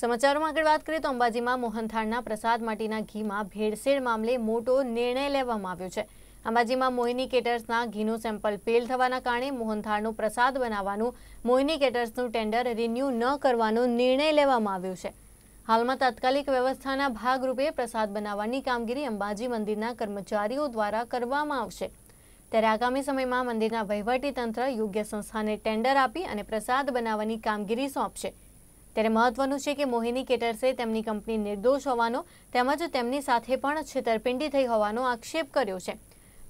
સમાચારોમાં આગળ વાત કરીએ તો અંબાજીમાં મોહનથાળના પ્રસાદ માટીના ઘીમાં ભેળસેળ મામલે મોટો નિર્ણય લેવામાં આવ્યો છે અંબાજીમાં મોહિની કેટર્સના ઘીનું સેમ્પલ ફેલ થવાના કારણે મોહનથાળનું પ્રસાદ બનાવવાનું મોહિની કેટર્સનું ટેન્ડર રિન્યૂ ન કરવાનો નિર્ણય લેવામાં આવ્યો છે હાલમાં તાત્કાલિક વ્યવસ્થાના ભાગરૂપે પ્રસાદ બનાવવાની કામગીરી અંબાજી મંદિરના કર્મચારીઓ દ્વારા કરવામાં આવશે ત્યારે આગામી સમયમાં મંદિરના વહીવટી તંત્ર યોગ્ય સંસ્થાને ટેન્ડર આપી અને પ્રસાદ બનાવવાની કામગીરી સોંપશે ત્યારે મહત્વનું છે કે મોહિની કેટર્સે તેમની કંપની નિર્દોષ હોવાનો તેમજ તેમની સાથે પણ છેતરપિંડી થઈ હોવાનો આક્ષેપ કર્યો છે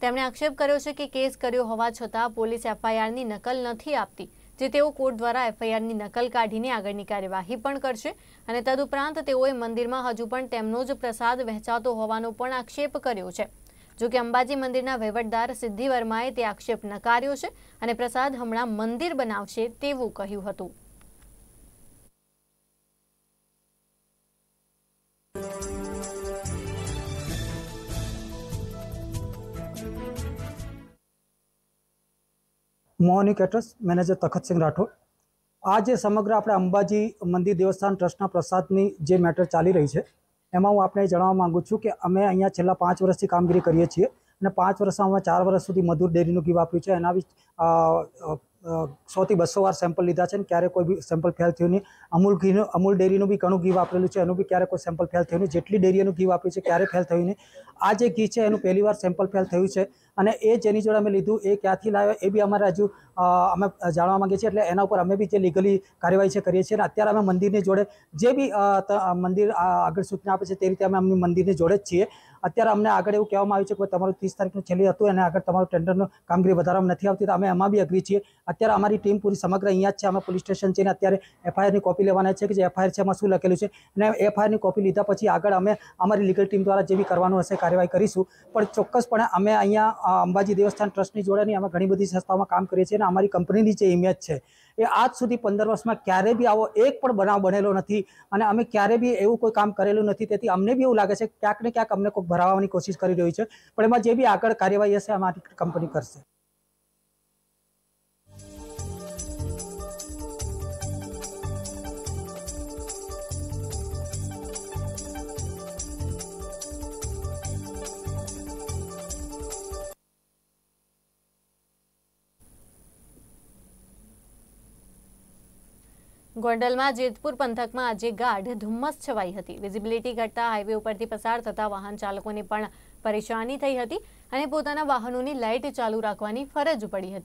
તેમણે આક્ષેપ કર્યો છે કે કેસ કર્યો હોવા છતાં પોલીસ એફઆઈઆરની નકલ નથી આપતી જે તેઓ કોર્ટ દ્વારા એફઆઈઆરની નકલ કાઢીને આગળની કાર્યવાહી પણ કરશે અને તદુપરાંત તેઓએ મંદિરમાં હજુ પણ તેમનો જ પ્રસાદ વહેંચાતો હોવાનો પણ આક્ષેપ કર્યો છે જો કે અંબાજી મંદિરના વહીવટદાર સિદ્ધિવર્માએ તે આક્ષેપ નકાર્યો છે અને પ્રસાદ હમણાં મંદિર બનાવશે તેવું કહ્યું હતું મોહની કેટર્સ મેનેજર તખતસિંહ રાઠોડ આ જે સમગ્ર આપણે અંબાજી મંદિર દેવસ્થાન ટ્રસ્ટના પ્રસાદની જે મેટર ચાલી રહી છે એમાં હું આપણે જણાવવા માગું છું કે અમે અહીંયા છેલ્લા પાંચ વર્ષથી કામગીરી કરીએ છીએ અને પાંચ વર્ષમાં અમે ચાર વર્ષ સુધી મધુર ડેરીનું ઘી વાપર્યું છે એના સોથી બસો વાર સેમ્પલ લીધા છે ને ક્યારે કોઈ બી સેમ્પલ ફેલ થયું નહીં અમૂલ ઘીનું અમૂલ ડેરીનું બી ઘણું ઘી વાપરેલું છે એનું બી ક્યારે કોઈ સેમ્પલ ફેલ થયું નહીં જેટલી ડેરીનું ઘી વાપર્યું છે ક્યારે ફેલ થયું નહીં આ જે ઘી છે એનું પહેલી વાર સેમ્પલ ફેલ થયું છે અને એ જેની જોડે અમે લીધું એ ક્યાંથી લાવ્યો એ બી અમારે હજુ અમે જાણવા માગીએ છીએ એટલે એના ઉપર અમે બી જે લીગલી કાર્યવાહી છે કરીએ છીએ અને અત્યારે અમે મંદિરની જોડે જે બી મંદિર આગળ સૂચના આપે છે તે રીતે અમે અમને મંદિરની જોડે જ છીએ અત્યારે અમને આગળ એવું કહેવામાં આવ્યું છે કે તમારું ત્રીસ તારીખનું છેલ્લી હતું અને આગળ તમારું ટેન્ડરનું કામગીરી વધારવામાં નથી આવતી તો અમે એમાં બી અગ્રી છીએ અત્યારે અમારી ટીમ પૂરી સમગ્ર અહીંયા જ છે અમે પોલીસ સ્ટેશન છે અને અત્યારે એફઆઈઆરની કોપી લેવાના છે કે જે એફઆઈઆર છે એમાં શું લખેલું છે અને એફઆઈઆરની કોપી લીધા પછી આગળ અમે અમારી લીગલ ટીમ દ્વારા જે બી કરવાનું હશે કાર્યવાહી કરીશું પણ ચોક્કસપણે અમે અહીંયા અંબાજી દેવસ્થાન ટ્રસ્ટની જોડેની અમે ઘણી બધી સંસ્થાઓમાં કામ કરીએ છીએ અને અમારી કંપનીની જે ઇમેજ છે એ આજ સુધી પંદર વર્ષમાં ક્યારે બી આવો એક પણ બનાવ બનેલો નથી અને અમે ક્યારે બી એવું કોઈ કામ કરેલું નથી તેથી અમને બી એવું લાગે છે ક્યાંક ને ક્યાંક અમને કોઈ ભરાવવાની કોશિશ કરી રહ્યું છે પણ એમાં જે બી આગળ કાર્યવાહી હશે અમારી કંપની કરશે ગોંડલમાં જેતપુર પંથકમાં આજે ગાઢ ધુમ્મસ છવાઈ હતી વિઝિબિલિટી ઘટતા હાઈવે ઉપરથી પસાર થતા વાહન ચાલકોને પણ પરેશાની થઈ હતી અને પોતાના વાહનોની લાઇટ ચાલુ રાખવાની ફરજ પડી હતી